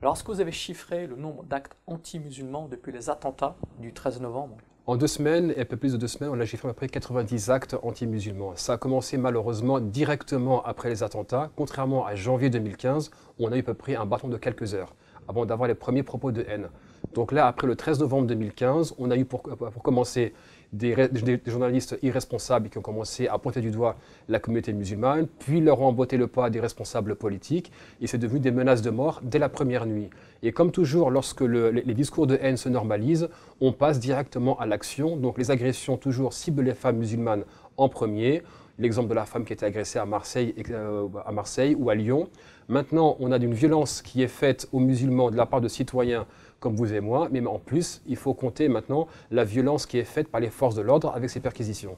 que vous avez chiffré le nombre d'actes anti-musulmans depuis les attentats du 13 novembre En deux semaines, et un peu plus de deux semaines, on a chiffré à peu près 90 actes anti-musulmans. Ça a commencé malheureusement directement après les attentats. Contrairement à janvier 2015, où on a eu à peu près un bâton de quelques heures avant d'avoir les premiers propos de haine. Donc là, après le 13 novembre 2015, on a eu pour, commencer des, journalistes irresponsables qui ont commencé à pointer du doigt la communauté musulmane, puis leur ont emboîté le pas des responsables politiques, et c'est devenu des menaces de mort dès la première nuit. Et comme toujours, lorsque les discours de haine se normalisent, on passe directement à l'action, donc les agressions toujours ciblent les femmes musulmanes en premier, l'exemple de la femme qui était agressée à Marseille, euh, à Marseille ou à Lyon. Maintenant, on a une violence qui est faite aux musulmans de la part de citoyens comme vous et moi, mais en plus, il faut compter maintenant la violence qui est faite par les forces de l'ordre avec ces perquisitions.